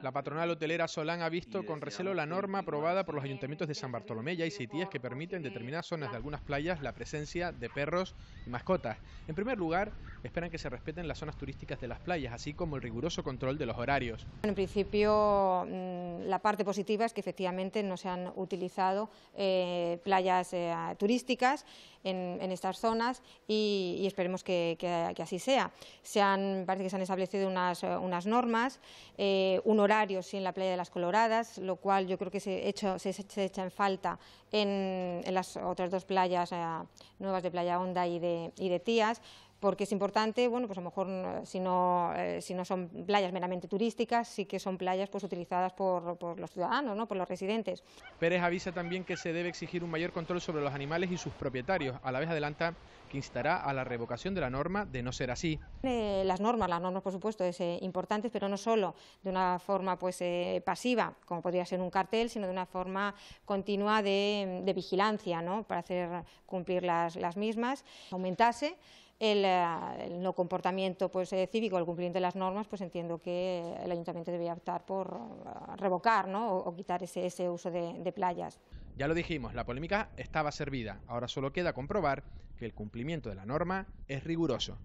La patronal hotelera Solán ha visto con recelo la norma aprobada por los ayuntamientos de San Bartolomé y Seitías que permite en determinadas zonas de algunas playas la presencia de perros y mascotas. En primer lugar, esperan que se respeten las zonas turísticas de las playas, así como el riguroso control de los horarios. En principio, mm, la parte positiva es que efectivamente no se han utilizado eh, playas eh, turísticas en, estas zonas y, esperemos que, así sea. Se han, parece que se han establecido unas, eh, normas, Horarios en la playa de las Coloradas, lo cual yo creo que se, hecho, echa en falta en, las otras dos playas eh, nuevas de Playa Honda y de Tías, porque es importante, bueno, pues a lo mejor eh, eh, si no, son playas meramente turísticas, sí que son playas pues utilizadas por, los ciudadanos, ¿no? por los residentes. Pérez avisa también que se debe exigir un mayor control sobre los animales y sus propietarios. A la vez adelanta que instará a la revocación de la norma de no ser así. Eh, las normas, las normas por supuesto, es importantes, pero no solo de una forma pues pasiva, como podría ser un cartel, sino de una forma continua de, vigilancia, ¿no? para hacer cumplir las, las mismas, aumentase eh, el, no comportamiento pues, eh, cívico, el cumplimiento de las normas, pues entiendo que el ayuntamiento debería optar por eh, revocar ¿no? o, quitar ese, uso de playas. Ya lo dijimos, la polémica estaba servida, ahora solo queda comprobar que el cumplimiento de la norma es riguroso.